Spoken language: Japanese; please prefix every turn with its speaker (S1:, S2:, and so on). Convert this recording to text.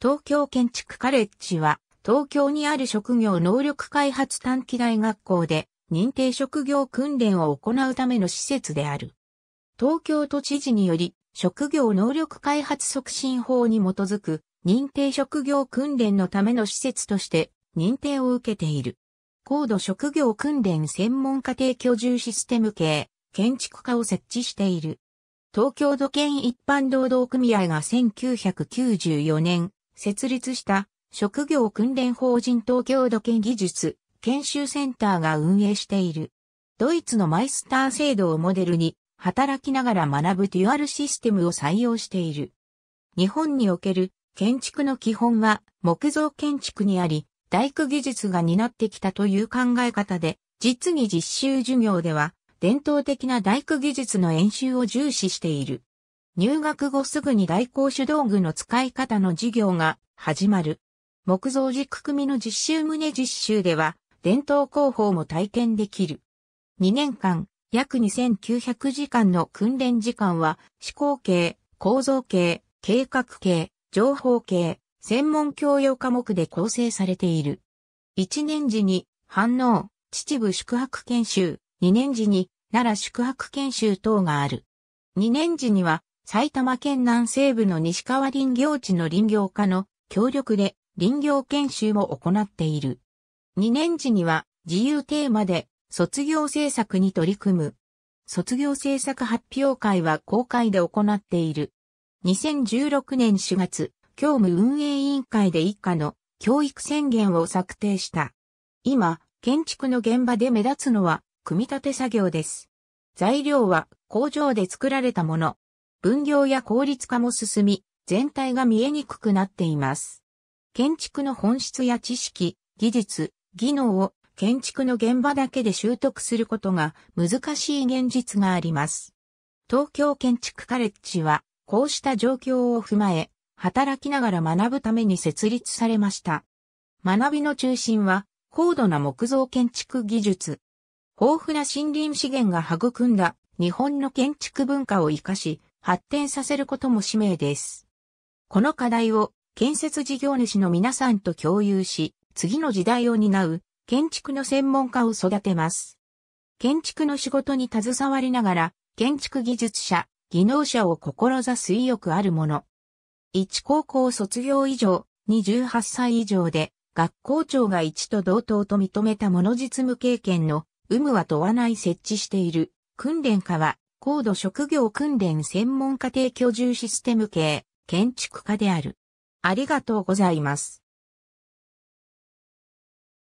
S1: 東京建築カレッジは、東京にある職業能力開発短期大学校で、認定職業訓練を行うための施設である。東京都知事により、職業能力開発促進法に基づく、認定職業訓練のための施設として、認定を受けている。高度職業訓練専門家庭居住システム系、建築家を設置している。東京都県一般労働組合が1994年、設立した職業訓練法人東京土建技術研修センターが運営している。ドイツのマイスター制度をモデルに働きながら学ぶデュアルシステムを採用している。日本における建築の基本は木造建築にあり、大工技術が担ってきたという考え方で、実技実習授業では伝統的な大工技術の演習を重視している。入学後すぐに代行主導具の使い方の授業が始まる。木造軸組の実習胸実習では、伝統工法も体験できる。2年間、約2900時間の訓練時間は、思考系、構造系、計画系、情報系、専門教養科目で構成されている。1年時に、反応、秩父宿泊研修、2年時に、奈良宿泊研修等がある。2年時には、埼玉県南西部の西川林業地の林業家の協力で林業研修を行っている。2年時には自由テーマで卒業制作に取り組む。卒業制作発表会は公開で行っている。2016年4月、教務運営委員会で一家の教育宣言を策定した。今、建築の現場で目立つのは、組み立て作業です。材料は工場で作られたもの。分業や効率化も進み、全体が見えにくくなっています。建築の本質や知識、技術、技能を建築の現場だけで習得することが難しい現実があります。東京建築カレッジは、こうした状況を踏まえ、働きながら学ぶために設立されました。学びの中心は、高度な木造建築技術。豊富な森林資源が育んだ日本の建築文化を活かし、発展させることも使命です。この課題を建設事業主の皆さんと共有し、次の時代を担う建築の専門家を育てます。建築の仕事に携わりながら、建築技術者、技能者を志す意欲あるもの。高校卒業以上、28歳以上で、学校長が一と同等と認めたもの実務経験の有無は問わない設置している訓練家は高度職業訓練専門家庭居住システム系建築家である。ありがとうございます。